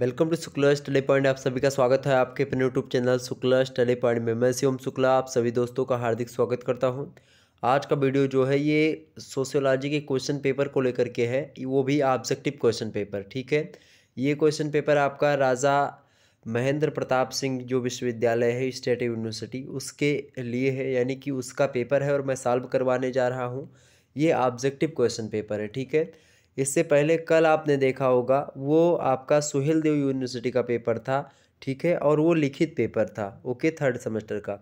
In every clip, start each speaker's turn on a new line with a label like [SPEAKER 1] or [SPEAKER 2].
[SPEAKER 1] welcome to Shukla study point आप सभी का स्वागत है आपके अपने YouTube channel Shukla study point में मैं सीओम शुक्ला आप सभी दोस्तों का हार्दिक स्वागत करता हूं आज का वीडियो जो है ये सोशियोलॉजी के क्वेश्चन पेपर को लेकर के है वो भी ऑब्जेक्टिव क्वेश्चन पेपर ठीक है ये क्वेश्चन पेपर आपका राजा महेंद्र प्रताप सिंह जो विश्वविद्यालय है स्टेट यूनिवर्सिटी उसके लिए है यानी कि उसका पेपर है और मैं सॉल्व करवाने जा रहा हूँ ये ऑब्जेक्टिव क्वेश्चन पेपर है ठीक है इससे पहले कल आपने देखा होगा वो आपका सुहेल देव यूनिवर्सिटी का पेपर था ठीक है और वो लिखित पेपर था ओके थर्ड सेमेस्टर का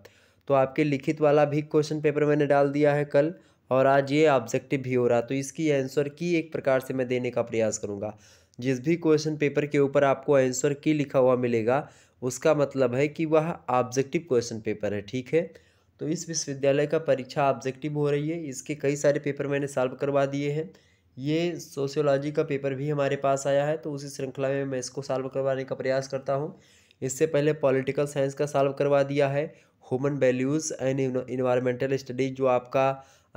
[SPEAKER 1] तो आपके लिखित वाला भी क्वेश्चन पेपर मैंने डाल दिया है कल और आज ये ऑब्जेक्टिव भी हो रहा तो इसकी आंसर की एक प्रकार से मैं देने का प्रयास करूँगा जिस भी क्वेश्चन पेपर के ऊपर आपको आंसर की लिखा हुआ मिलेगा उसका मतलब है कि वह ऑब्जेक्टिव क्वेश्चन पेपर है ठीक है तो इस विश्वविद्यालय का परीक्षा ऑब्जेक्टिव हो रही है इसके कई सारे पेपर मैंने सॉल्व करवा दिए हैं ये सोशियोलॉजी का पेपर भी हमारे पास आया है तो उसी श्रृंखला में मैं इसको सॉल्व करवाने का प्रयास करता हूँ इससे पहले पॉलिटिकल साइंस का सॉल्व करवा दिया है human values and environmental studies जो आपका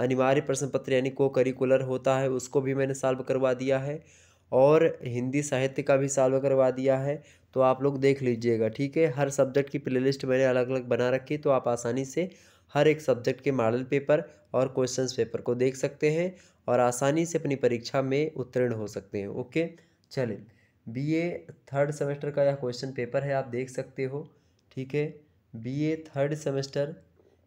[SPEAKER 1] अनिवार्य प्रश्न पत्र यानी को करिकुलर होता है उसको भी मैंने सॉल्व करवा दिया है और हिंदी साहित्य का भी सॉल्व करवा दिया है तो आप लोग देख लीजिएगा ठीक है हर सब्जेक्ट की प्लेलिस्ट मैंने अलग अलग बना रखी तो आप आसानी से हर एक सब्जेक्ट के मॉडल पेपर और क्वेश्चन पेपर को देख सकते हैं और आसानी से अपनी परीक्षा में उत्तीर्ण हो सकते हैं ओके चले बी ए थर्ड सेमेस्टर का यह क्वेश्चन पेपर है आप देख सकते हो ठीक है B A third semester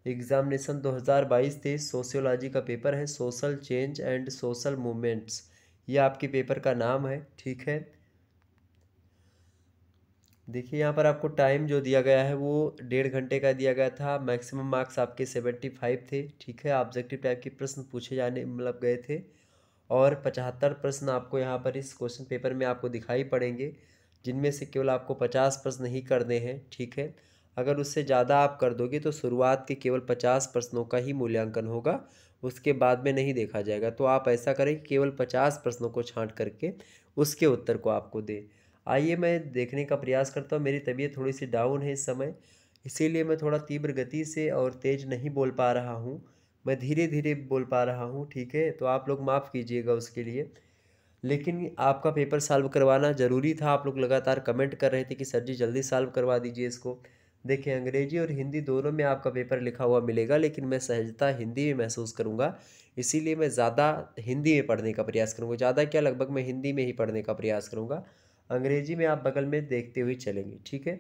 [SPEAKER 1] examination 2022 तेईस सोशियोलॉजी का पेपर है social change and social movements ये आपके पेपर का नाम है ठीक है देखिए यहाँ पर आपको टाइम जो दिया गया है वो डेढ़ घंटे का दिया गया था मैक्सिमम मार्क्स आपके सेवेंटी फाइव थे ठीक है ऑब्जेक्टिव टाइप के प्रश्न पूछे जाने मतलब गए थे और पचहत्तर प्रश्न आपको यहाँ पर इस क्वेश्चन पेपर में आपको दिखाई पड़ेंगे जिनमें से केवल आपको पचास प्रश्न ही करने हैं ठीक है अगर उससे ज़्यादा आप कर दोगे तो शुरुआत के केवल पचास प्रश्नों का ही मूल्यांकन होगा उसके बाद में नहीं देखा जाएगा तो आप ऐसा करें केवल पचास प्रश्नों को छाँट करके उसके उत्तर को आपको दें आइए मैं देखने का प्रयास करता हूँ मेरी तबीयत थोड़ी सी डाउन है इस समय इसीलिए मैं थोड़ा तीव्र गति से और तेज़ नहीं बोल पा रहा हूँ मैं धीरे धीरे बोल पा रहा हूँ ठीक है तो आप लोग माफ़ कीजिएगा उसके लिए लेकिन आपका पेपर सॉल्व करवाना ज़रूरी था आप लोग लगातार कमेंट कर रहे थे कि सर जी जल्दी सॉल्व करवा दीजिए इसको देखिए अंग्रेजी और हिंदी दोनों में आपका पेपर लिखा हुआ मिलेगा लेकिन मैं सहजता हिंदी में महसूस करूँगा इसीलिए मैं ज़्यादा हिंदी में पढ़ने का प्रयास करूँगा ज़्यादा क्या लगभग मैं हिंदी में ही पढ़ने का प्रयास करूँगा अंग्रेजी में आप बगल में देखते हुए चलेंगे ठीक है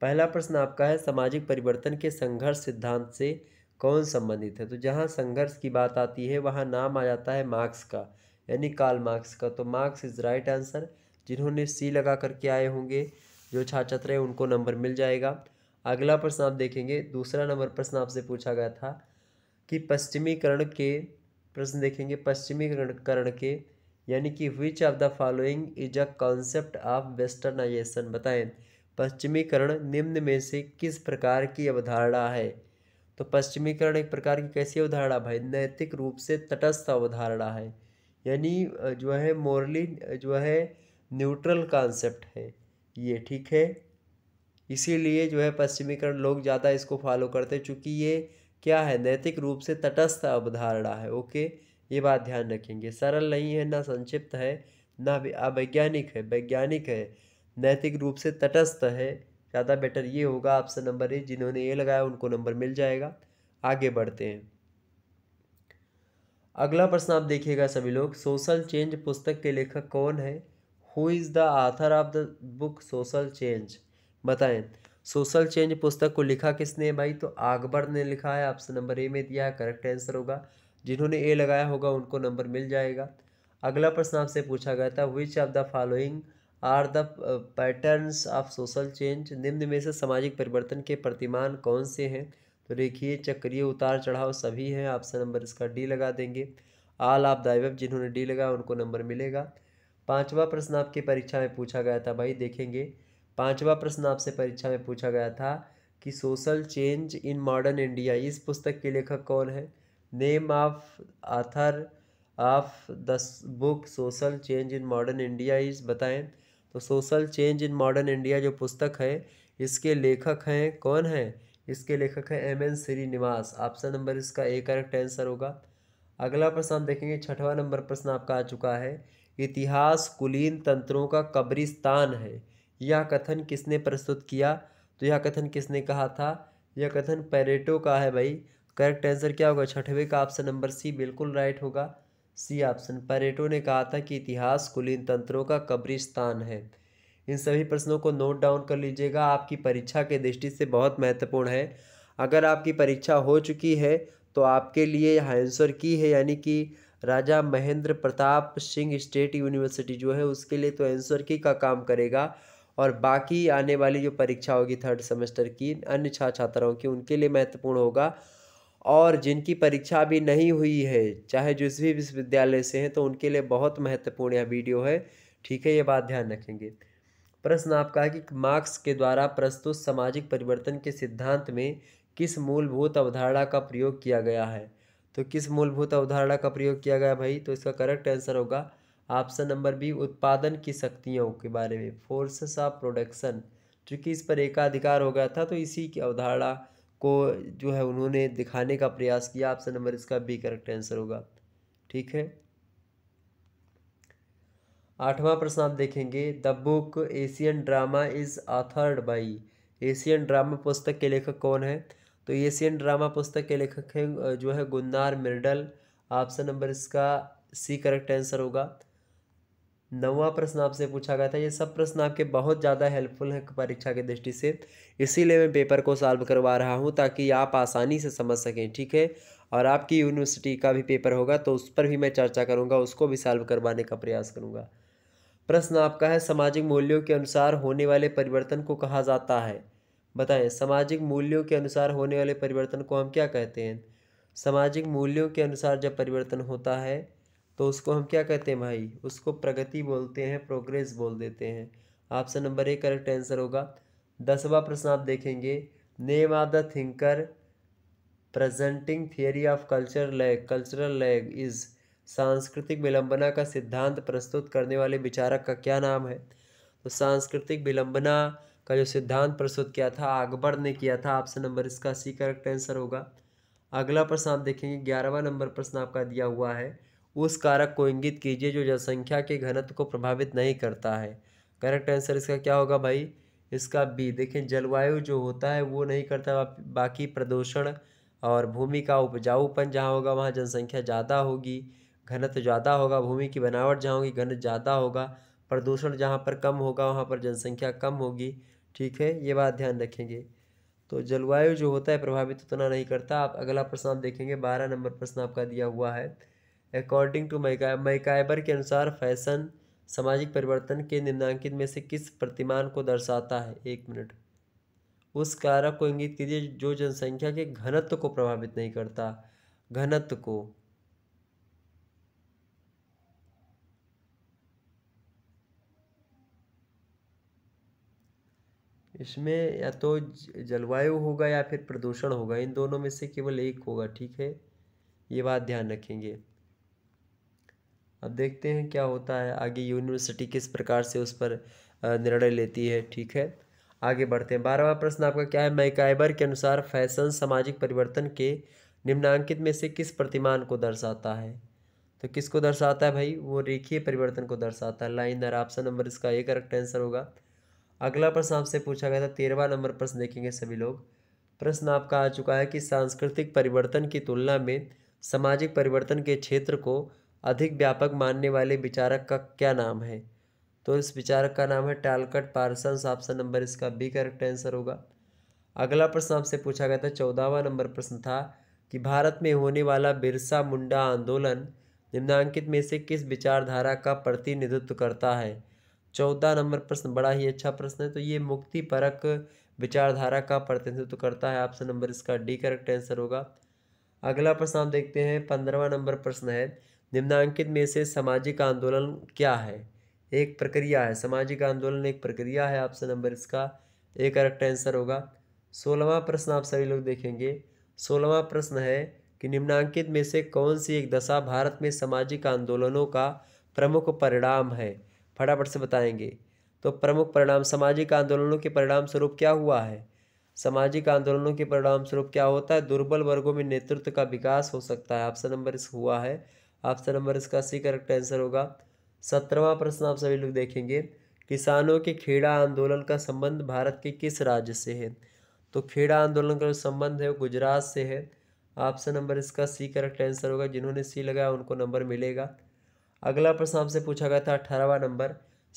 [SPEAKER 1] पहला प्रश्न आपका है सामाजिक परिवर्तन के संघर्ष सिद्धांत से कौन संबंधित है तो जहाँ संघर्ष की बात आती है वहाँ नाम आ जाता है मार्क्स का यानी काल मार्क्स का तो मार्क्स इज राइट आंसर जिन्होंने सी लगा करके आए होंगे जो छात्र छात्र हैं उनको नंबर मिल जाएगा अगला प्रश्न आप देखेंगे दूसरा नंबर प्रश्न आपसे पूछा गया था कि पश्चिमीकरण के प्रश्न देखेंगे पश्चिमीकरण करण के यानी कि which of the following is a concept of westernization बताएं पश्चिमीकरण निम्न में से किस प्रकार की अवधारणा है तो पश्चिमीकरण एक प्रकार की कैसी अवधारणा भाई नैतिक रूप से तटस्थ अवधारणा है यानी जो है मोरली जो है न्यूट्रल कॉन्सेप्ट है ये ठीक है इसीलिए जो है पश्चिमीकरण लोग ज़्यादा इसको फॉलो करते हैं चूँकि ये क्या है नैतिक रूप से तटस्थ अवधारणा है ओके ये बात ध्यान रखेंगे सरल नहीं है ना संक्षिप्त है ना अवैज्ञानिक है वैज्ञानिक है नैतिक रूप से तटस्थ है ज़्यादा बेटर ये होगा आपसे नंबर ए जिन्होंने ए लगाया उनको नंबर मिल जाएगा आगे बढ़ते हैं अगला प्रश्न आप देखिएगा सभी लोग सोशल चेंज पुस्तक के लेखक कौन है who is the author of the book social change बताएं सोशल चेंज पुस्तक को लिखा किसने भाई तो अकबर ने लिखा है आपसे नंबर ए में दिया है करेक्ट आंसर होगा जिन्होंने ए लगाया होगा उनको नंबर मिल जाएगा अगला प्रश्न आपसे पूछा गया था which of the following are the patterns of social change निम्न में से सामाजिक परिवर्तन के प्रतिमान कौन से हैं तो देखिए चक्रीय उतार चढ़ाव सभी हैं ऑप्शन नंबर इसका डी लगा देंगे आल आप दाइव जिन्होंने डी लगाया उनको नंबर मिलेगा पांचवा प्रश्न आपकी परीक्षा में पूछा गया था भाई देखेंगे पांचवा प्रश्न आपसे परीक्षा में पूछा गया था कि social change in modern India इस पुस्तक के लेखक कौन है name of author of the book social change in modern India is बताएं तो social change in modern India जो पुस्तक है इसके लेखक हैं कौन हैं इसके लेखक हैं M N Srinivas option number इसका ए करेक्ट आंसर होगा अगला प्रश्न आप देखेंगे छठवां नंबर प्रश्न आपका आ चुका है इतिहास कुलीन तंत्रों का कब्रिस्तान है यह कथन किसने प्रस्तुत किया तो यह कथन किसने कहा था यह कथन पैरेटो का है भाई करेक्ट आंसर क्या होगा छठवें का ऑप्शन नंबर सी बिल्कुल राइट होगा सी ऑप्शन परेटो ने कहा था कि इतिहास कुलीन तंत्रों का कब्रिस्तान है इन सभी प्रश्नों को नोट डाउन कर लीजिएगा आपकी परीक्षा के दृष्टि से बहुत महत्वपूर्ण है अगर आपकी परीक्षा हो चुकी है तो आपके लिए यह आंसर की है यानी कि राजा महेंद्र प्रताप सिंह स्टेट यूनिवर्सिटी जो है उसके लिए तो आंसर की का काम करेगा और बाकी आने वाली जो परीक्षा होगी थर्ड सेमेस्टर की अन्य छात्र छात्राओं की उनके लिए महत्वपूर्ण होगा और जिनकी परीक्षा अभी नहीं हुई है चाहे जिस भी विश्वविद्यालय से हैं तो उनके लिए बहुत महत्वपूर्ण यह वीडियो है ठीक है ये बात ध्यान रखेंगे प्रश्न आपका है कि मार्क्स के द्वारा प्रस्तुत सामाजिक परिवर्तन के सिद्धांत में किस मूलभूत अवधारणा का प्रयोग किया गया है तो किस मूलभूत अवधारणा का प्रयोग किया गया भाई तो इसका करेक्ट आंसर होगा ऑप्शन नंबर बी उत्पादन की शक्तियों के बारे में फोर्सेस ऑफ प्रोडक्शन चूँकि इस पर एकाधिकार हो गया था तो इसी की अवधारणा को जो है उन्होंने दिखाने का प्रयास किया ऑप्शन नंबर इसका बी करेक्ट आंसर होगा ठीक है आठवां प्रश्न आप देखेंगे the book Asian drama is authored by Asian drama पुस्तक के लेखक कौन है तो एशियन ड्रामा पुस्तक के लेखक हैं जो है गुन्नार मिर्डल ऑप्शन नंबर इसका सी करेक्ट आंसर होगा नवा प्रश्न आपसे पूछा गया था ये सब प्रश्न आपके बहुत ज़्यादा हेल्पफुल हैं परीक्षा की दृष्टि से इसीलिए मैं पेपर को सॉल्व करवा रहा हूँ ताकि आप आसानी से समझ सकें ठीक है और आपकी यूनिवर्सिटी का भी पेपर होगा तो उस पर भी मैं चर्चा करूँगा उसको भी सॉल्व करवाने का प्रयास करूँगा प्रश्न आपका है सामाजिक मूल्यों के अनुसार होने वाले परिवर्तन को कहा जाता है बताएं सामाजिक मूल्यों के अनुसार होने वाले परिवर्तन को हम क्या कहते हैं सामाजिक मूल्यों के अनुसार जब परिवर्तन होता है तो उसको हम क्या कहते हैं भाई उसको प्रगति बोलते हैं प्रोग्रेस बोल देते हैं option number A correct answer होगा दसवा प्रश्न आप देखेंगे name of the thinker presenting theory of culture lag cultural lag is सांस्कृतिक विलंबना का सिद्धांत प्रस्तुत करने वाले विचारक का क्या नाम है तो सांस्कृतिक विलंबना का जो सिद्धांत प्रस्तुत किया था अकबर ने किया था ऑप्शन नंबर इसका सी करेक्ट आंसर होगा अगला प्रश्न आप देखेंगे ग्यारहवा नंबर प्रश्न आपका दिया हुआ है उस कारक को इंगित कीजिए जो जनसंख्या के घनत्व को प्रभावित नहीं करता है करेक्ट आंसर इसका क्या होगा भाई इसका बी देखें जलवायु जो होता है वो नहीं करता बाकी प्रदूषण और भूमि का उपजाऊपन जहाँ होगा वहाँ जनसंख्या ज़्यादा होगी घनत्व ज़्यादा होगा भूमि की बनावट जहाँ होगी घनत्व ज़्यादा होगा प्रदूषण जहाँ पर कम होगा वहाँ पर जनसंख्या कम होगी ठीक है ये बात ध्यान रखेंगे तो जलवायु जो होता है प्रभावित उतना नहीं करता आप अगला प्रश्न आप देखेंगे बारह नंबर प्रश्न आपका दिया हुआ है अकॉर्डिंग टू मैकाइबर के अनुसार फैशन सामाजिक परिवर्तन के निम्नांकित में से किस प्रतिमान को दर्शाता है एक मिनट उस कारक को इंगित कीजिए जो जनसंख्या के घनत्व को प्रभावित नहीं करता घनत्व को इसमें या तो जलवायु होगा या फिर प्रदूषण होगा इन दोनों में से केवल एक होगा ठीक है ये बात ध्यान रखेंगे अब देखते हैं क्या होता है आगे यूनिवर्सिटी किस प्रकार से उस पर निर्णय लेती है ठीक है आगे बढ़ते हैं बारहवा प्रश्न आपका क्या है मैकाइबर के अनुसार फैशन सामाजिक परिवर्तन के निम्नांकित में से किस प्रतिमान को दर्शाता है तो किसको दर्शाता है भाई वो रेखीय परिवर्तन को दर्शाता है लाइन दर ऑप्शन नंबर इसका एक करेक्ट आंसर होगा अगला प्रश्न आपसे पूछा गया था तेरहवा नंबर प्रश्न देखेंगे सभी लोग प्रश्न आपका आ चुका है कि सांस्कृतिक परिवर्तन की तुलना में सामाजिक परिवर्तन के क्षेत्र को अधिक व्यापक मानने वाले विचारक का क्या नाम है तो इस विचारक का नाम है टालकट पार्सन्स ऑप्शन नंबर इसका बी करेक्ट आंसर होगा अगला प्रश्न आपसे पूछा गया था चौदहवा नंबर प्रश्न था कि भारत में होने वाला बिरसा मुंडा आंदोलन निम्नांकित में से किस विचारधारा का प्रतिनिधित्व करता है चौदह नंबर प्रश्न बड़ा ही अच्छा प्रश्न है तो ये मुक्ति परक विचारधारा का प्रतिनिधित्व करता है ऑप्शन नंबर इसका डी करेक्ट आंसर होगा अगला प्रश्न आप देखते हैं पंद्रहवा नंबर प्रश्न है निम्नांकित में से सामाजिक आंदोलन क्या है एक प्रक्रिया है सामाजिक आंदोलन एक प्रक्रिया है ऑप्शन नंबर इसका एक करेक्ट आंसर होगा सोलहवा प्रश्न आप सभी लोग देखेंगे सोलहवा प्रश्न है कि निम्नांकित में से कौन सी एक दशा भारत में सामाजिक आंदोलनों का प्रमुख परिणाम है फटाफट से बताएंगे तो प्रमुख परिणाम सामाजिक आंदोलनों के परिणाम स्वरूप क्या हुआ है सामाजिक आंदोलनों के परिणाम स्वरूप क्या होता है दुर्बल वर्गों में नेतृत्व का विकास हो सकता है ऑप्शन नंबर इस हुआ है ऑप्शन नंबर इसका सी करेक्ट आंसर होगा सत्रहवा प्रश्न आप सभी लोग देखेंगे किसानों के खेड़ा आंदोलन का संबंध भारत के किस राज्य से है तो खेड़ा आंदोलन का जो संबंध है वो गुजरात से है ऑप्शन नंबर इसका सी करेक्ट आंसर होगा जिन्होंने सी लगाया उनको नंबर मिलेगा अगला प्रश्न आपसे पूछा गया था अठारहवा नंबर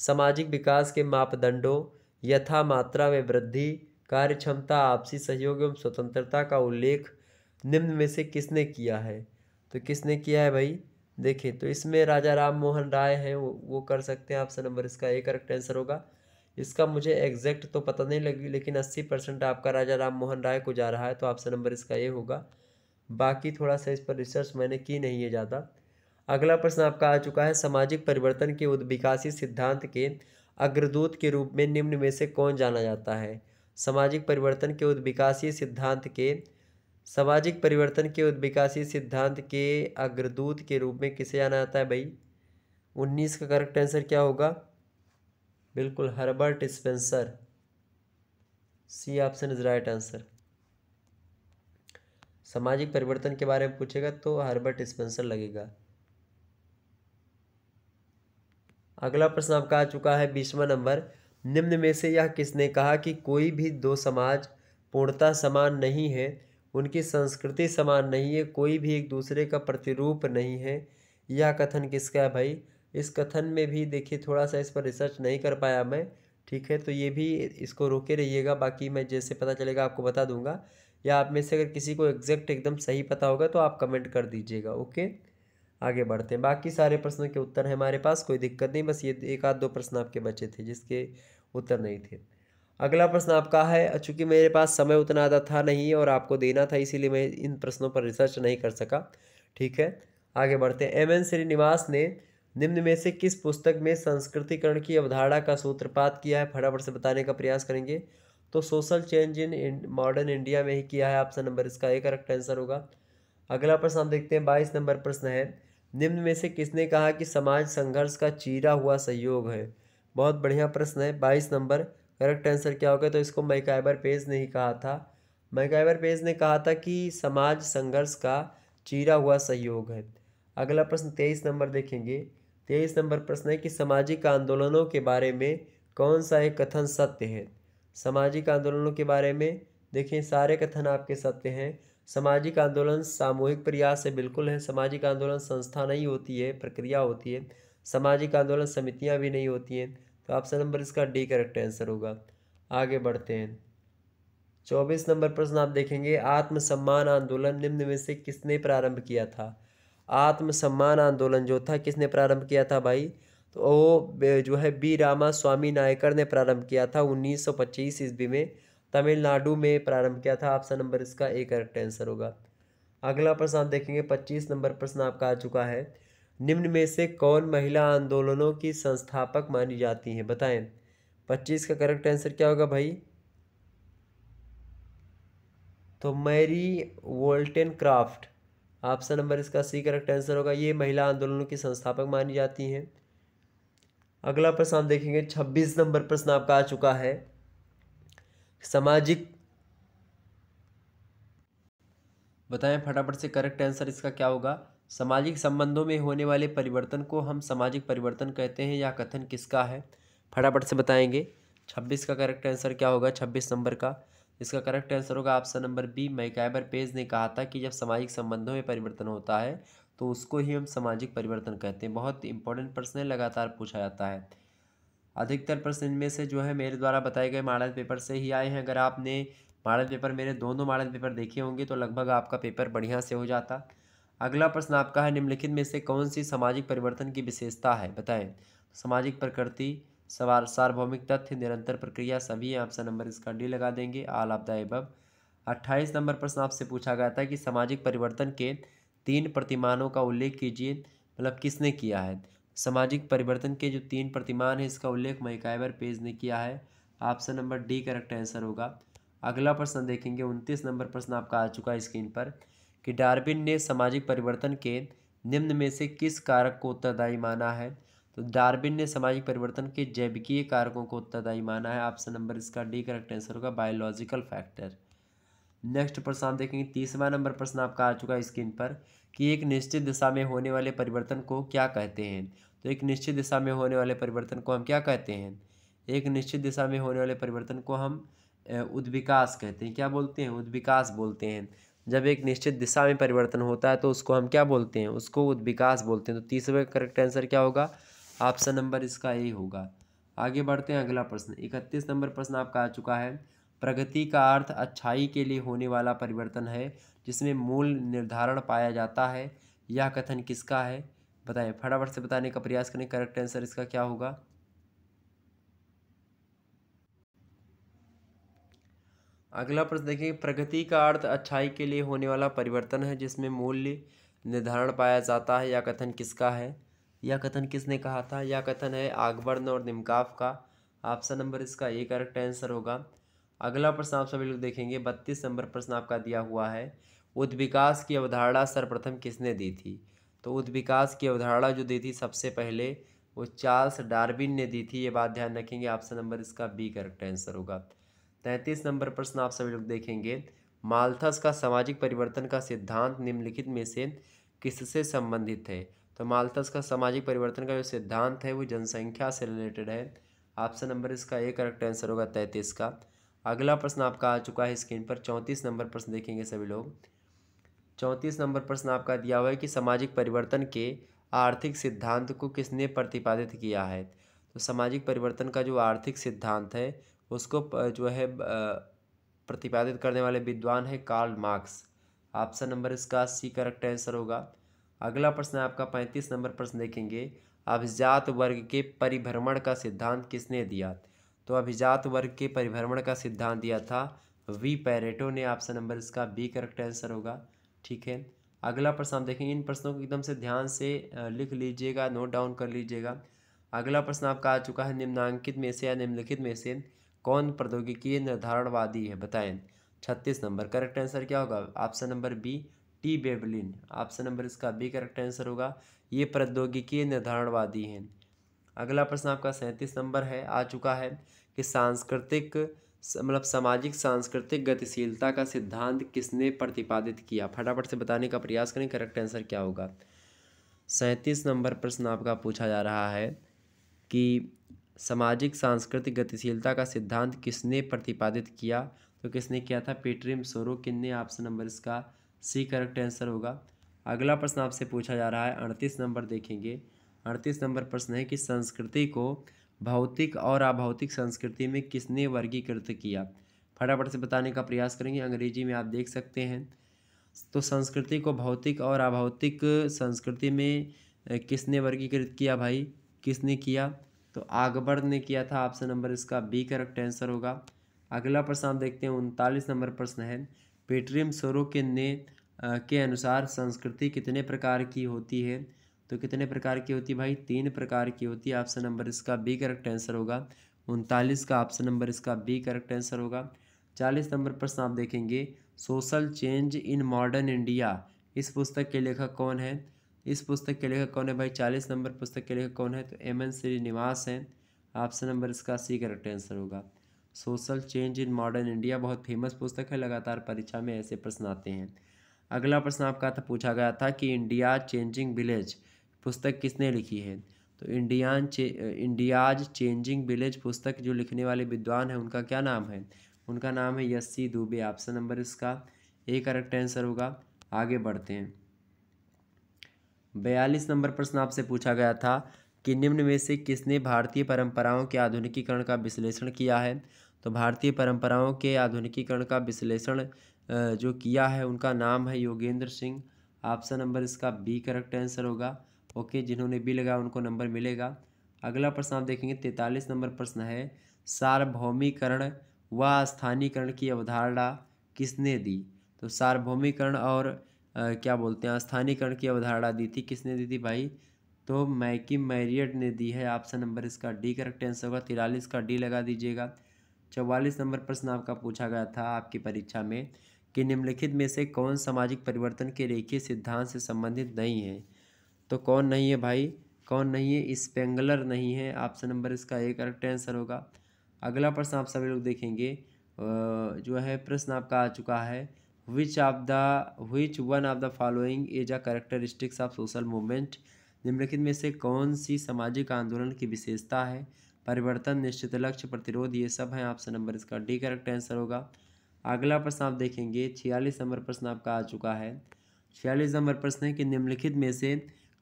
[SPEAKER 1] सामाजिक विकास के मापदंडों यथा मात्रा में वृद्धि कार्य क्षमता आपसी सहयोग एवं स्वतंत्रता का उल्लेख निम्न में से किसने किया है तो किसने किया है भाई देखिए तो इसमें राजा राम मोहन राय हैं वो वो कर सकते हैं ऑप्शन नंबर इसका ए करेक्ट आंसर होगा इसका मुझे एग्जैक्ट तो पता नहीं लगी लेकिन अस्सी परसेंट आपका राजा राम मोहन राय को जा रहा है तो ऑप्शन नंबर इसका ए होगा बाकी थोड़ा सा इस पर रिसर्च मैंने की नहीं है ज़्यादा अगला प्रश्न आपका आ चुका है सामाजिक परिवर्तन के उद्विकासी सिद्धांत के अग्रदूत के रूप में निम्न में से कौन जाना जाता है सामाजिक परिवर्तन के उद्विकासी सिद्धांत के सामाजिक परिवर्तन के उद्विकासी सिद्धांत के अग्रदूत के रूप में किसे जाना जाता है भाई उन्नीस का करेक्ट आंसर क्या होगा बिल्कुल Herbert Spencer C option is right answer सामाजिक परिवर्तन के बारे में पूछेगा तो हर्बर्ट स्पेंसर लगेगा अगला प्रश्न आपका आ चुका है बीसवा नंबर निम्न में से यह किसने कहा कि कोई भी दो समाज पूर्णता समान नहीं है उनकी संस्कृति समान नहीं है कोई भी एक दूसरे का प्रतिरूप नहीं है यह कथन किसका है भाई इस कथन में भी देखिए थोड़ा सा इस पर रिसर्च नहीं कर पाया मैं ठीक है तो ये भी इसको रोके रहिएगा बाकी मैं जैसे पता चलेगा आपको बता दूंगा या आप में से अगर किसी को एग्जैक्ट एकदम सही पता होगा तो आप कमेंट कर दीजिएगा ओके आगे बढ़ते हैं बाकी सारे प्रश्नों के उत्तर हैं हमारे पास कोई दिक्कत नहीं बस ये एक आध दो प्रश्न आपके बचे थे जिसके उत्तर नहीं थे अगला प्रश्न आपका है चूंकि मेरे पास समय उतना ज़्यादा था नहीं और आपको देना था इसीलिए मैं इन प्रश्नों पर रिसर्च नहीं कर सका ठीक है आगे बढ़ते हैं एम एन श्रीनिवास ने निम्न में से किस पुस्तक में संस्कृतिकरण की अवधारणा का सूत्रपात किया है फटाफट से बताने का प्रयास करेंगे तो social change in modern India में ही किया है ऑप्शन नंबर इसका एक करेक्ट आंसर होगा अगला प्रश्न हम देखते हैं बाईस नंबर प्रश्न है निम्न में से किसने कहा कि समाज संघर्ष का चीरा हुआ सहयोग है बहुत बढ़िया प्रश्न है बाईस नंबर करेक्ट आंसर क्या होगा तो इसको मैकाइबर पेज ने ही कहा था मैकाइबर पेज ने कहा था कि समाज संघर्ष का चीरा हुआ सहयोग है अगला प्रश्न तेईस नंबर देखेंगे तेईस नंबर प्रश्न है कि सामाजिक आंदोलनों के बारे में कौन सा एक कथन सत्य है सामाजिक आंदोलनों के बारे में देखें सारे कथन आपके सत्य हैं सामाजिक आंदोलन सामूहिक प्रयास से बिल्कुल है सामाजिक आंदोलन संस्था नहीं होती है प्रक्रिया होती है सामाजिक आंदोलन समितियाँ भी नहीं होती हैं तो ऑप्शन नंबर इसका डी करेक्ट आंसर होगा आगे बढ़ते हैं चौबीस नंबर प्रश्न आप देखेंगे आत्मसम्मान आंदोलन निम्न में से किसने प्रारंभ किया था आत्मसम्मान आंदोलन जो था किसने प्रारंभ किया था भाई तो वो जो है बी रामा स्वामी नायकर ने प्रारंभ किया था 1925 ईस्वी में तमिलनाडु में प्रारंभ किया था ऑप्शन नंबर इसका ए करेक्ट आंसर होगा अगला प्रश्न आप देखेंगे पच्चीस नंबर प्रश्न आपका आ चुका है निम्न में से कौन महिला आंदोलनों की संस्थापक मानी जाती हैं बताएं पच्चीस का करेक्ट आंसर क्या होगा भाई तो Mary Wollstonecraft option number इसका सी करेक्ट आंसर होगा ये महिला आंदोलनों की संस्थापक मानी जाती हैं अगला प्रश्न आप देखेंगे छब्बीस नंबर प्रश्न आपका आ चुका है सामाजिक बताएं फटाफट से करेक्ट आंसर इसका क्या होगा सामाजिक संबंधों में होने वाले परिवर्तन को हम सामाजिक परिवर्तन कहते हैं या कथन किसका है फटाफट से बताएंगे छब्बीस का करेक्ट आंसर क्या होगा छब्बीस नंबर का इसका करेक्ट आंसर होगा option number B MacIver Page ने कहा था कि जब सामाजिक संबंधों में परिवर्तन होता है तो उसको ही हम सामाजिक परिवर्तन कहते हैं बहुत इंपॉर्टेंट प्रश्न है लगातार पूछा जाता है अधिकतर प्रश्न इनमें से जो है मेरे द्वारा बताए गए मॉडल पेपर से ही आए हैं अगर आपने मॉडल पेपर मेरे दोनों मॉडल पेपर देखे होंगे तो लगभग आपका पेपर बढ़िया से हो जाता अगला प्रश्न आपका है निम्नलिखित में से कौन सी सामाजिक परिवर्तन की विशेषता है बताएं सामाजिक प्रकृति सवार सार्वभौमिक तथ्य निरंतर प्रक्रिया सभी ऑप्शन नंबर इसका डी लगा देंगे आल ऑफ द अट्ठाईस नंबर प्रश्न आपसे पूछा गया था कि सामाजिक परिवर्तन के तीन प्रतिमानों का उल्लेख कीजिए मतलब किसने किया है सामाजिक परिवर्तन के जो तीन प्रतिमान है इसका उल्लेख मैकाइबर पेज ने किया है option number D correct answer होगा अगला प्रश्न देखेंगे उनतीस नंबर प्रश्न आपका आ चुका है स्क्रीन पर कि डार्विन ने सामाजिक परिवर्तन के निम्न में से किस कारक को उत्तरदायी माना है तो डार्विन ने सामाजिक परिवर्तन के जैविकीय कारकों को उत्तरदायी माना है ऑप्शन नंबर इसका डी करेक्ट आंसर होगा बायोलॉजिकल फैक्टर नेक्स्ट प्रश्न आप देखेंगे तीसरा नंबर प्रश्न आपका आ चुका है स्क्रीन पर कि एक निश्चित दिशा में होने वाले परिवर्तन को क्या कहते हैं तो एक निश्चित दिशा में होने वाले परिवर्तन को हम क्या कहते हैं एक निश्चित दिशा में होने वाले परिवर्तन को हम उद्विकास कहते हैं क्या बोलते हैं उद्विकास बोलते हैं जब एक निश्चित दिशा में परिवर्तन होता है तो उसको हम क्या बोलते हैं उसको उद्विकास बोलते हैं तो तीसरे का करेक्ट आंसर क्या होगा ऑप्शन नंबर इसका ए होगा आगे बढ़ते हैं अगला प्रश्न इकतीस नंबर प्रश्न आपका आ चुका है प्रगति का अर्थ अच्छाई के लिए होने वाला परिवर्तन है जिसमें मूल निर्धारण पाया जाता है यह कथन किसका है बताएं फटाफट से बताने का प्रयास करें करेक्ट आंसर इसका क्या होगा अगला प्रश्न देखेंगे प्रगति का अर्थ अच्छाई के लिए होने वाला परिवर्तन है जिसमें मूल्य निर्धारण पाया जाता है या कथन किसका है या कथन किसने कहा था या कथन है आकबर्न और निमकाफ का ऑप्शन नंबर इसका ए करेक्ट आंसर होगा अगला प्रश्न आप सभी लोग देखेंगे बत्तीस नंबर प्रश्न आपका दिया हुआ है उद्विकास की अवधारणा सर्वप्रथम किसने दी थी तो उद्विकास की अवधारणा जो दी थी सबसे पहले वो चार्ल्स डार्विन ने दी थी ये बात ध्यान रखेंगे ऑप्शन नंबर इसका बी करेक्ट आंसर होगा तैंतीस नंबर प्रश्न आप सभी लोग देखेंगे माल्थस का सामाजिक परिवर्तन का सिद्धांत निम्नलिखित में से किससे संबंधित है तो माल्थस का सामाजिक परिवर्तन का जो सिद्धांत है वो जनसंख्या से रिलेटेड है ऑप्शन नंबर इसका एक करेक्ट आंसर होगा तैंतीस का अगला प्रश्न आपका आ चुका है स्क्रीन पर चौंतीस नंबर प्रश्न देखेंगे सभी लोग चौंतीस नंबर प्रश्न आपका दिया हुआ है कि सामाजिक परिवर्तन के आर्थिक सिद्धांत को किसने प्रतिपादित किया है तो सामाजिक परिवर्तन का जो आर्थिक सिद्धांत है उसको जो है प्रतिपादित करने वाले विद्वान है कार्ल मार्क्स ऑप्शन नंबर इसका सी करेक्ट आंसर होगा अगला प्रश्न आपका पैंतीस नंबर प्रश्न देखेंगे अभिजात वर्ग के परिभ्रमण का सिद्धांत किसने दिया तो अभिजात वर्ग के परिभ्रमण का सिद्धांत दिया था वी पैरेटो ने ऑप्शन नंबर इसका बी करेक्ट आंसर होगा ठीक है अगला प्रश्न आप देखेंगे इन प्रश्नों को एकदम से ध्यान से लिख लीजिएगा नोट डाउन कर लीजिएगा अगला प्रश्न आपका आ चुका है निम्नांकित में से या निम्नलिखित में से कौन प्रौद्योगिकी निर्धारणवादी है बताएं छत्तीस नंबर करेक्ट आंसर क्या होगा option number B T Veblen option number इसका बी करेक्ट आंसर होगा ये प्रौद्योगिकी निर्धारणवादी हैं अगला प्रश्न आपका सैंतीस नंबर है आ चुका है कि सांस्कृतिक मतलब सामाजिक सांस्कृतिक गतिशीलता का सिद्धांत किसने प्रतिपादित किया फटाफट से बताने का प्रयास करें करेक्ट आंसर क्या होगा सैंतीस नंबर प्रश्न आपका पूछा जा रहा है कि सामाजिक सांस्कृतिक गतिशीलता का सिद्धांत किसने प्रतिपादित किया तो किसने किया था पेट्रिम सोरो किन्ने आपसे नंबर इसका सी करेक्ट आंसर होगा अगला प्रश्न आपसे पूछा जा रहा है अड़तीस नंबर देखेंगे अड़तीस नंबर प्रश्न है कि संस्कृति को भौतिक और अभौतिक संस्कृति में किसने वर्गीकृत किया फटाफट से बताने का प्रयास करेंगे अंग्रेजी में आप देख सकते हैं तो संस्कृति को भौतिक और अभौतिक संस्कृति में किसने वर्गीकृत किया भाई किसने किया तो आगबर्द ने किया था ऑप्शन नंबर इसका बी करेक्ट आंसर होगा अगला प्रश्न आप देखते हैं उनतालीस नंबर प्रश्न है पेट्रियम सोरो के ने के अनुसार संस्कृति कितने प्रकार की होती है तो कितने प्रकार की होती भाई तीन प्रकार की होती है ऑप्शन नंबर इसका बी करेक्ट आंसर होगा उनतालीस का ऑप्शन नंबर इसका बी करेक्ट आंसर होगा चालीस नंबर प्रश्न आप देखेंगे social change in modern India इस पुस्तक के लेखक कौन है इस पुस्तक के लेखक कौन है भाई चालीस नंबर पुस्तक के लेखक कौन है तो एम एन श्रीनिवास हैं ऑप्शन नंबर इसका सी करेक्ट आंसर होगा social change in modern India बहुत फेमस पुस्तक है लगातार परीक्षा में ऐसे प्रश्न आते हैं अगला प्रश्न आपका था पूछा गया था कि इंडिया चेंजिंग विलेज पुस्तक किसने लिखी है तो इंडियान चे इंडियाज चेंजिंग विलेज पुस्तक जो लिखने वाले विद्वान हैं उनका क्या नाम है उनका नाम है यस्सी दुबे ऑप्शन नंबर इसका ए करेक्ट आंसर होगा आगे बढ़ते हैं बयालीस नंबर प्रश्न आपसे पूछा गया था कि निम्न में से किसने भारतीय परंपराओं के आधुनिकीकरण का विश्लेषण किया है तो भारतीय परंपराओं के आधुनिकीकरण का विश्लेषण जो किया है उनका नाम है योगेंद्र सिंह ऑप्शन नंबर इसका बी करेक्ट आंसर होगा ओके जिन्होंने बी लगा उनको नंबर मिलेगा अगला प्रश्न आप देखेंगे तैंतालीस नंबर प्रश्न है सार्वभौमिकरण व स्थानीयकरण की अवधारणा किसने दी तो सार्वभौमिकरण और क्या बोलते हैं स्थानीयकरण की अवधारणा दी थी किसने दी थी भाई तो मैकी मैरियड ने दी है ऑप्शन नंबर इसका डी करेक्ट आंसर होगा तिरालीस का डी लगा दीजिएगा चौवालीस नंबर प्रश्न आपका पूछा गया था आपकी परीक्षा में कि निम्नलिखित में से कौन सामाजिक परिवर्तन के रेखीय सिद्धांत से संबंधित नहीं है तो कौन नहीं है भाई कौन नहीं है स्पेंगलर नहीं है ऑप्शन नंबर इसका एक करेक्ट आंसर होगा अगला प्रश्न आप सभी लोग देखेंगे जो है प्रश्न आपका आ चुका है which of the which one of the following as a characteristics of social movement निम्नलिखित में से कौन सी सामाजिक आंदोलन की विशेषता है परिवर्तन निश्चित लक्ष्य प्रतिरोध ये सब हैं ऑप्शन नंबर इसका डी करेक्ट आंसर होगा अगला प्रश्न आप देखेंगे छियालीस नंबर प्रश्न आपका आ चुका है छियालीस नंबर प्रश्न है कि निम्नलिखित में से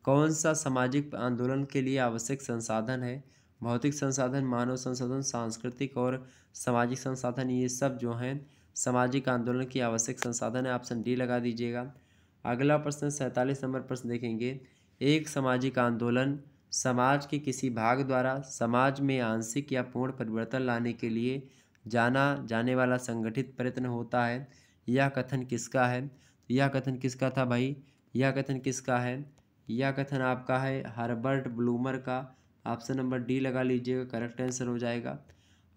[SPEAKER 1] कौन सा सामाजिक आंदोलन के लिए आवश्यक संसाधन है भौतिक संसाधन मानव संसाधन सांस्कृतिक और सामाजिक संसाधन ये सब जो हैं सामाजिक आंदोलन की आवश्यक संसाधन है ऑप्शन डी लगा दीजिएगा अगला प्रश्न सैंतालीस नंबर प्रश्न देखेंगे एक सामाजिक आंदोलन समाज के किसी भाग द्वारा समाज में आंशिक या पूर्ण परिवर्तन लाने के लिए जाना जाने वाला संगठित प्रयत्न होता है यह कथन किसका है यह कथन किसका था भाई यह कथन किसका है यह कथन आपका है हर्बर्ट ब्लूमर का ऑप्शन नंबर डी लगा लीजिएगा करेक्ट आंसर हो जाएगा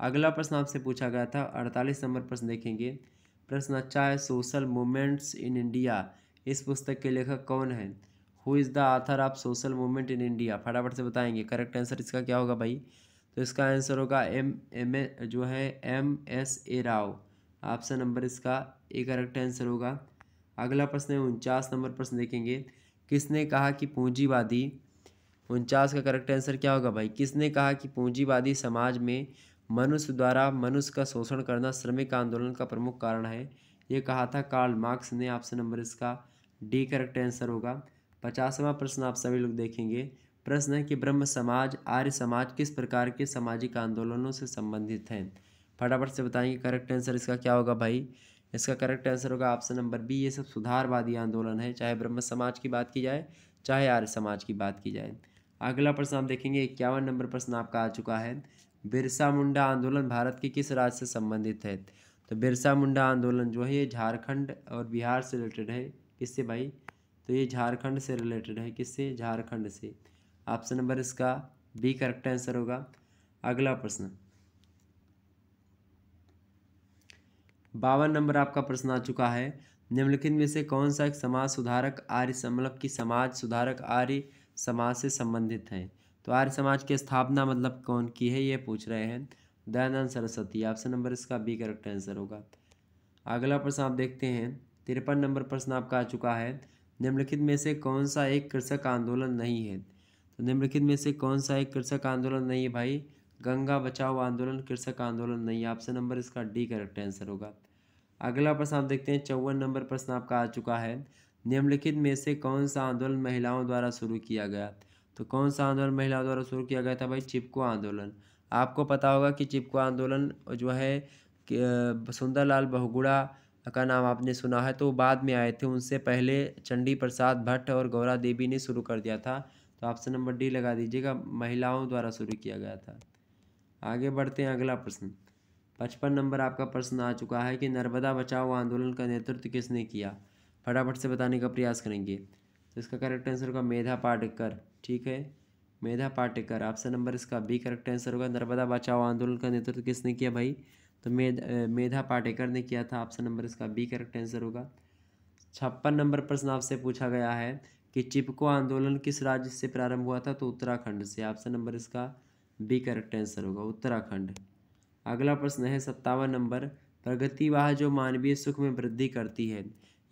[SPEAKER 1] अगला प्रश्न आपसे पूछा गया था अड़तालीस नंबर प्रश्न देखेंगे प्रश्न अच्छा है सोशल मूवमेंट्स इन इंडिया इस पुस्तक के लेखक कौन है who is the author of social movement in India फटाफट से बताएंगे करेक्ट आंसर इसका क्या होगा भाई तो इसका आंसर होगा एम एम ए जो है M S A Rao option number इसका ए करेक्ट आंसर होगा अगला प्रश्न है उनचास नंबर प्रश्न देखेंगे किसने कहा कि पूंजीवादी उनचास का करेक्ट आंसर क्या होगा भाई किसने कहा कि पूंजीवादी समाज में मनुष्य द्वारा मनुष्य का शोषण करना श्रमिक आंदोलन का प्रमुख कारण है ये कहा था कार्ल मार्क्स ने ऑप्शन नंबर इसका डी करेक्ट आंसर होगा पचासवा प्रश्न आप सभी लोग देखेंगे प्रश्न है कि ब्रह्म समाज आर्य समाज किस प्रकार के सामाजिक आंदोलनों से संबंधित हैं फटाफट से बताएंगे करेक्ट आंसर इसका क्या होगा भाई इसका करेक्ट आंसर होगा ऑप्शन नंबर बी ये सब सुधारवादी आंदोलन है चाहे ब्रह्म समाज की बात की जाए चाहे आर्य समाज की बात की जाए अगला प्रश्न आप देखेंगे इक्यावन नंबर प्रश्न आपका आ चुका है बिरसा मुंडा आंदोलन भारत के किस राज्य से संबंधित है तो बिरसा मुंडा आंदोलन जो है ये झारखंड और बिहार से रिलेटेड है किससे भाई तो ये झारखंड से रिलेटेड है किससे झारखंड से ऑप्शन नंबर इसका बी करेक्ट आंसर होगा अगला प्रश्न बावन नंबर आपका प्रश्न आ चुका है निम्नलिखित में से कौन सा एक समाज सुधारक आर्य मतलब की समाज सुधारक आर्य समाज से संबंधित है तो आर्य समाज की स्थापना मतलब कौन की है ये पूछ रहे हैं दयानंद सरस्वती ऑप्शन नंबर इसका बी करेक्ट आंसर होगा अगला प्रश्न आप देखते हैं तिरपन नंबर प्रश्न आपका आ चुका है निम्नलिखित में से कौन सा एक कृषक आंदोलन नहीं है तो निम्नलिखित में से कौन सा एक कृषक आंदोलन नहीं है भाई गंगा बचाओ आंदोलन कृषक आंदोलन नहीं है ऑप्शन नंबर इसका डी करेक्ट आंसर होगा अगला प्रश्न आप देखते हैं चौवन नंबर प्रश्न आपका आ चुका है निम्नलिखित में से कौन सा आंदोलन महिलाओं द्वारा शुरू किया गया तो कौन सा आंदोलन महिलाओं द्वारा शुरू किया गया था भाई चिपको आंदोलन आपको पता होगा कि चिपको आंदोलन जो है सुंदरलाल बहुगुड़ा का नाम आपने सुना है तो बाद में आए थे उनसे पहले चंडी प्रसाद भट्ट और गौरा देवी ने शुरू कर दिया था तो ऑप्शन नंबर डी लगा दीजिएगा महिलाओं द्वारा शुरू किया गया था आगे बढ़ते हैं अगला प्रश्न पचपन नंबर आपका प्रश्न आ चुका है कि नर्मदा बचाओ आंदोलन का नेतृत्व किसने किया फटाफट से बताने का प्रयास करेंगे तो इसका करेक्ट आंसर होगा मेधा पाटकर ठीक है मेधा पाटेकर ऑप्शन नंबर इसका बी करेक्ट आंसर होगा नर्मदा बचाओ आंदोलन का नेतृत्व किसने किया भाई तो मेध मेधा पाटेकर ने किया था ऑप्शन नंबर इसका बी करेक्ट आंसर होगा छप्पन नंबर प्रश्न आपसे पूछा गया है कि चिपको आंदोलन किस राज्य से प्रारंभ हुआ था तो उत्तराखंड से ऑप्शन नंबर इसका बी करेक्ट आंसर होगा उत्तराखंड अगला प्रश्न है सत्तावन नंबर प्रगति वाह जो मानवीय सुख में वृद्धि करती है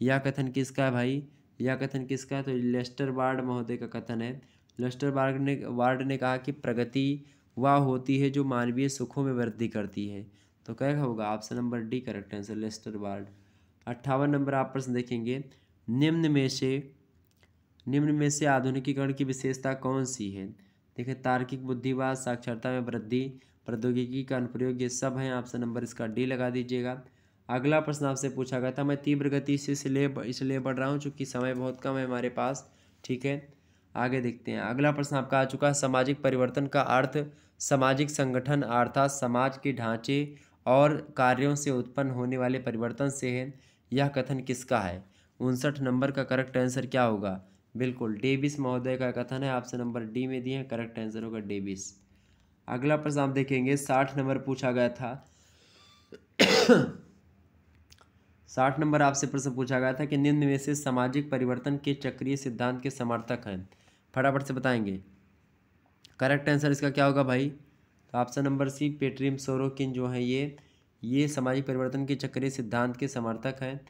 [SPEAKER 1] यह कथन किसका है भाई यह कथन किसका है तो लेस्टर वार्ड महोदय का कथन है लस्टर वार्ड ने वार्ड ने कहा कि प्रगति वह होती है जो मानवीय सुखों में वृद्धि करती है तो क्या होगा option number D correct answer Lester Ward अट्ठावन नंबर आप प्रश्न देखेंगे निम्न में से निम्न में से आधुनिकीकरण की विशेषता कौन सी है देखें तार्किक बुद्धिवाद साक्षरता में वृद्धि प्रौद्योगिकी का अनुप्रयोग ये सब हैं आपसे नंबर इसका डी लगा दीजिएगा अगला प्रश्न आपसे पूछा गया था मैं तीव्र गति से इसलिए इसलिए बढ़ रहा हूँ चूँकि समय बहुत कम है हमारे पास ठीक है आगे देखते हैं अगला प्रश्न आपका आ चुका है सामाजिक परिवर्तन का अर्थ सामाजिक संगठन अर्थात समाज के ढांचे और कार्यों से उत्पन्न होने वाले परिवर्तन से है यह कथन किसका है उनसठ नंबर का करेक्ट आंसर क्या होगा बिल्कुल डेविस महोदय का कथन है आपसे नंबर डी में दिए हैं करेक्ट आंसर होगा डेविस अगला प्रश्न आप देखेंगे साठ नंबर पूछा गया था साठ नंबर आपसे प्रश्न पूछा गया था कि निम्न में से सामाजिक परिवर्तन के चक्रीय सिद्धांत के समर्थक हैं फटाफट से बताएंगे करेक्ट आंसर इसका क्या होगा भाई तो option number C Pitirim Sorokin जो है ये ये सामाजिक परिवर्तन के चक्रीय सिद्धांत के समर्थक हैं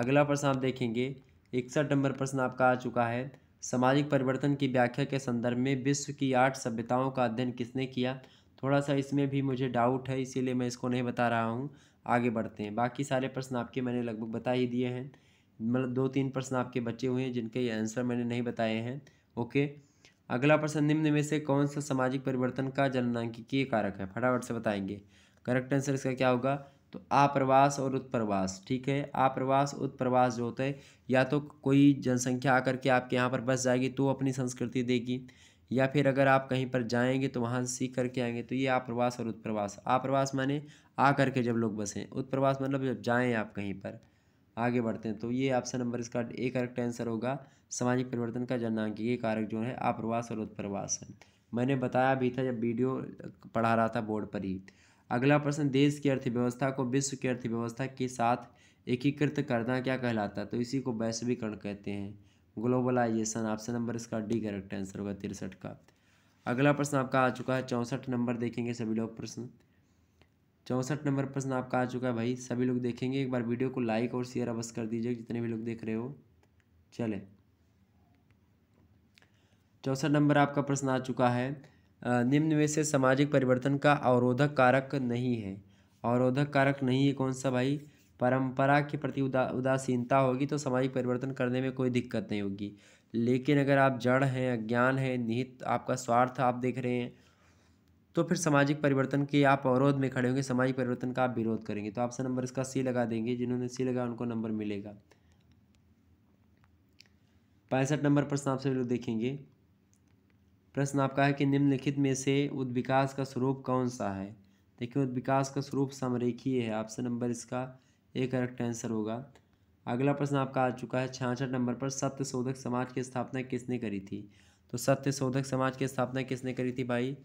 [SPEAKER 1] अगला प्रश्न आप देखेंगे इकसठ नंबर प्रश्न आपका आ चुका है सामाजिक परिवर्तन की व्याख्या के संदर्भ में विश्व की आठ सभ्यताओं का अध्ययन किसने किया थोड़ा सा इसमें भी मुझे डाउट है इसीलिए मैं इसको नहीं बता रहा हूँ आगे बढ़ते हैं बाकी सारे प्रश्न आपके मैंने लगभग बता ही दिए हैं मतलब दो तीन प्रश्न आपके बचे हुए हैं जिनके आंसर मैंने नहीं बताए हैं ओके अगला प्रश्न निम्न में से कौन सा सामाजिक परिवर्तन का जननांकीय कारक है फटाफट से बताएंगे करेक्ट आंसर इसका क्या होगा तो आप्रवास और उत्प्रवास ठीक है आप्रवास उत्प्रवास जो होता है या तो कोई जनसंख्या आकर के आपके यहाँ पर बस जाएगी तो अपनी संस्कृति देगी या फिर अगर आप कहीं पर जाएंगे तो वहाँ सीख करके आएंगे तो ये आप्रवास और उत्प्रवास आप्रवास माने आ करके जब लोग बसें उत्प्रवास मतलब जब जाएँ आप कहीं पर आगे बढ़ते हैं तो ये ऑप्शन नंबर इसका ए करेक्ट आंसर होगा सामाजिक परिवर्तन का जनांकीय कारक जो है आप्रवास और उत्प्रवास है मैंने बताया भी था जब वीडियो पढ़ा रहा था बोर्ड पर ही अगला प्रश्न देश की अर्थव्यवस्था को विश्व की अर्थव्यवस्था के साथ एकीकृत करना क्या कहलाता है तो इसी को वैश्वीकरण कहते हैं ग्लोबलाइजेशन ऑप्शन नंबर इसका डी करेक्ट आंसर होगा तिरसठ का अगला प्रश्न आपका आ चुका है चौंसठ नंबर देखेंगे सभी लोग प्रश्न चौंसठ नंबर प्रश्न आपका आ चुका है भाई सभी लोग देखेंगे एक बार वीडियो को लाइक और शेयर अवश्य कर दीजिए जितने भी लोग देख रहे हो चले चौसठ नंबर आपका प्रश्न आ चुका है निम्न में से सामाजिक परिवर्तन का अवरोधक कारक नहीं है अवरोधक कारक नहीं है कौन सा भाई परंपरा के प्रति उदा उदासीनता होगी तो सामाजिक परिवर्तन करने में कोई दिक्कत नहीं होगी लेकिन अगर आप जड़ हैं अज्ञान है निहित आपका स्वार्थ आप देख रहे हैं तो फिर सामाजिक परिवर्तन के आप अवरोध में खड़े होंगे सामाजिक परिवर्तन का आप विरोध करेंगे तो आपसे नंबर इसका सी लगा देंगे जिन्होंने सी लगा उनको नंबर मिलेगा पैंसठ नंबर प्रश्न आप सभी लोग देखेंगे प्रश्न आपका है कि निम्नलिखित में से उद्विकास का स्वरूप कौन सा है देखिए उद्विकास का स्वरूप समरेखीय है ऑप्शन नंबर इसका एक करेक्ट आंसर होगा अगला प्रश्न आपका आ चुका है छियासठ नंबर पर सत्य शोधक समाज की स्थापना किसने करी थी तो सत्य शोधक समाज की स्थापना किसने करी थी भाई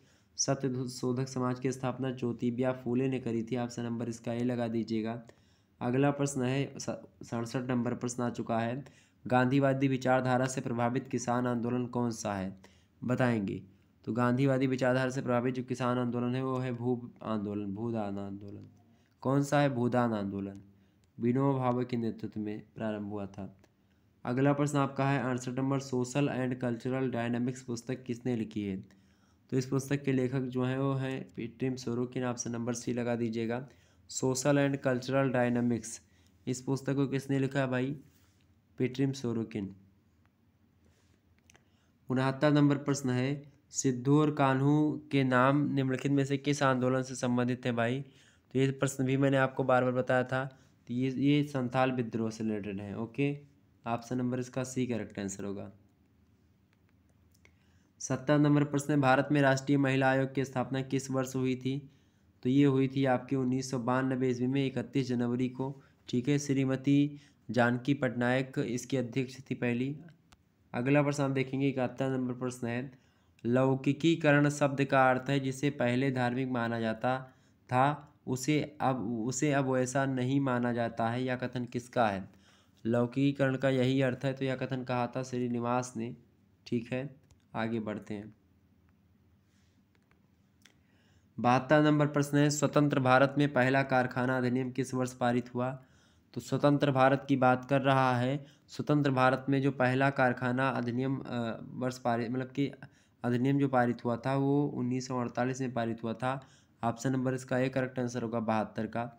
[SPEAKER 1] सत्य शोधक समाज की स्थापना ज्योतिबिया फूले ने करी थी ऑप्शन नंबर इसका ए लगा दीजिएगा अगला प्रश्न है सड़सठ नंबर प्रश्न आ चुका है गांधीवादी विचारधारा से प्रभावित किसान आंदोलन कौन सा है बताएंगे तो गांधीवादी विचारधारा से प्रभावित जो किसान आंदोलन है वो है भू आंदोलन भूदान आंदोलन कौन सा है भूदान आंदोलन विनोबा भावे के नेतृत्व में प्रारंभ हुआ था अगला प्रश्न आपका है अड़सठ number social and cultural dynamics पुस्तक किसने लिखी है तो इस पुस्तक के लेखक जो हैं वो हैं के नाम आपसे नंबर सी लगा दीजिएगा सोशल एंड कल्चरल डायनामिक्स इस पुस्तक को किसने लिखा है भाई पिट्रिम सोरोकिन उनहत्तर नंबर प्रश्न है सिद्धू और कान्हू के नाम निम्नलिखित में से किस आंदोलन से संबंधित है भाई तो ये प्रश्न भी मैंने आपको बार बार बताया था तो ये ये संथाल विद्रोह से रिलेटेड है ओके ऑप्शन नंबर इसका सी करेक्ट आंसर होगा सत्तर नंबर प्रश्न है भारत में राष्ट्रीय महिला आयोग की स्थापना किस वर्ष हुई थी तो ये हुई थी आपके उन्नीस सौ बानबे ईस्वी में इकतीस जनवरी को ठीक है श्रीमती जानकी पटनायक इसकी अध्यक्ष थी पहली अगला प्रश्न आप देखेंगे इकहत्तर नंबर प्रश्न है लौकिकीकरण शब्द का अर्थ है जिसे पहले धार्मिक माना जाता था उसे अब उसे अब वैसा नहीं माना जाता है यह कथन किसका है लौकिकीकरण का यही अर्थ है तो यह कथन कहा था श्रीनिवास ने ठीक है आगे बढ़ते हैं बहत्तर नंबर प्रश्न है स्वतंत्र भारत में पहला कारखाना अधिनियम किस वर्ष पारित हुआ तो स्वतंत्र भारत की बात कर रहा है स्वतंत्र भारत में जो पहला कारखाना अधिनियम वर्ष पारित मतलब कि अधिनियम जो पारित हुआ था वो उन्नीस में पारित हुआ था ऑप्शन नंबर इसका एक करेक्ट आंसर होगा बहत्तर का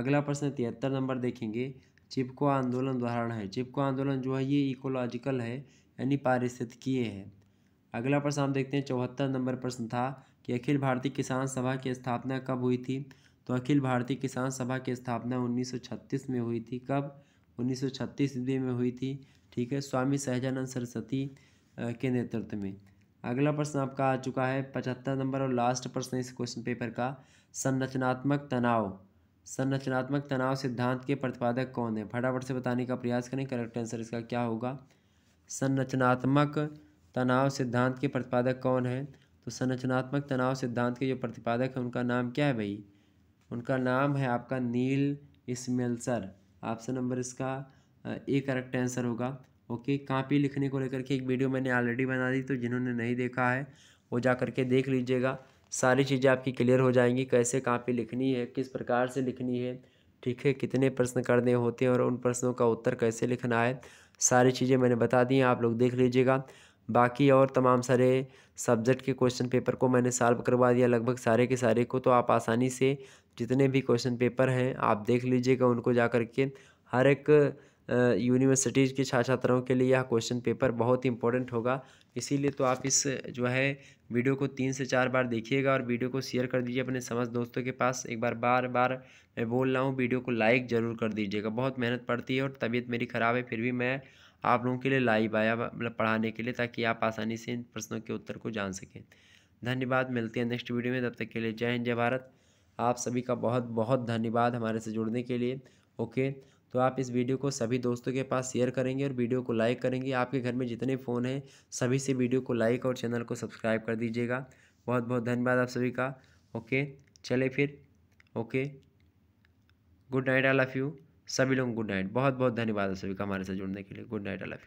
[SPEAKER 1] अगला प्रश्न तिहत्तर नंबर देखेंगे चिपको आंदोलन उदाहरण है चिपको आंदोलन जो है ये इकोलॉजिकल है यानी पारिस्थितिकीय है अगला प्रश्न हम देखते हैं चौहत्तर नंबर प्रश्न था कि अखिल भारतीय किसान सभा की स्थापना कब हुई थी तो अखिल भारतीय किसान सभा की स्थापना 1936 में हुई थी कब 1936 ईस्वी में हुई थी ठीक है स्वामी सहजानंद सरस्वती के नेतृत्व में अगला प्रश्न आपका आ चुका है पचहत्तर नंबर और लास्ट प्रश्न इस क्वेश्चन पेपर का संरचनात्मक तनाव संरचनात्मक तनाव सिद्धांत के प्रतिपादक कौन है फटाफट से बताने का प्रयास करें करेक्ट आंसर इसका क्या होगा संरचनात्मक तनाव सिद्धांत के प्रतिपादक कौन है तो संरचनात्मक तनाव सिद्धांत के जो प्रतिपादक है उनका नाम क्या है भाई उनका नाम है आपका Neil Smelser option number इसका ए करेक्ट आंसर होगा ओके कापी लिखने को लेकर के एक वीडियो मैंने ऑलरेडी बना दी तो जिन्होंने नहीं देखा है वो जा करके देख लीजिएगा सारी चीज़ें आपकी क्लियर हो जाएंगी कैसे कापी लिखनी है किस प्रकार से लिखनी है ठीक है कितने प्रश्न करने होते हैं और उन प्रश्नों का उत्तर कैसे लिखना है सारी चीज़ें मैंने बता दी हैं आप लोग देख लीजिएगा बाकी और तमाम सारे सब्जेक्ट के क्वेश्चन पेपर को मैंने सॉल्व करवा दिया लगभग सारे के सारे को तो आप आसानी से जितने भी क्वेश्चन पेपर हैं आप देख लीजिएगा उनको जा कर के हर एक यूनिवर्सिटीज़ के छात्र छात्राओं के लिए यह क्वेश्चन पेपर बहुत ही इंपॉर्टेंट होगा इसीलिए तो आप इस जो है वीडियो को तीन से चार बार देखिएगा और वीडियो को शेयर कर दीजिए अपने समझ दोस्तों के पास एक बार बार बार मैं बोल रहा हूँ वीडियो को लाइक ज़रूर कर दीजिएगा बहुत मेहनत पड़ती है और तबीयत मेरी ख़राब है फिर भी मैं आप लोगों के लिए लाइव आया मतलब पढ़ाने के लिए ताकि आप आसानी से इन प्रश्नों के उत्तर को जान सकें धन्यवाद मिलते हैं नेक्स्ट वीडियो में तब तक के लिए जय हिंद जय भारत आप सभी का बहुत बहुत धन्यवाद हमारे से जुड़ने के लिए ओके तो आप इस वीडियो को सभी दोस्तों के पास शेयर करेंगे और वीडियो को लाइक करेंगे आपके घर में जितने फ़ोन हैं सभी से वीडियो को लाइक और चैनल को सब्सक्राइब कर दीजिएगा बहुत बहुत धन्यवाद आप सभी का ओके चले फिर okay good night I love you सभी लोगों को गुड नाइट बहुत बहुत धन्यवाद सभी का हमारे साथ जुड़ने के लिए गुड नाइट अलग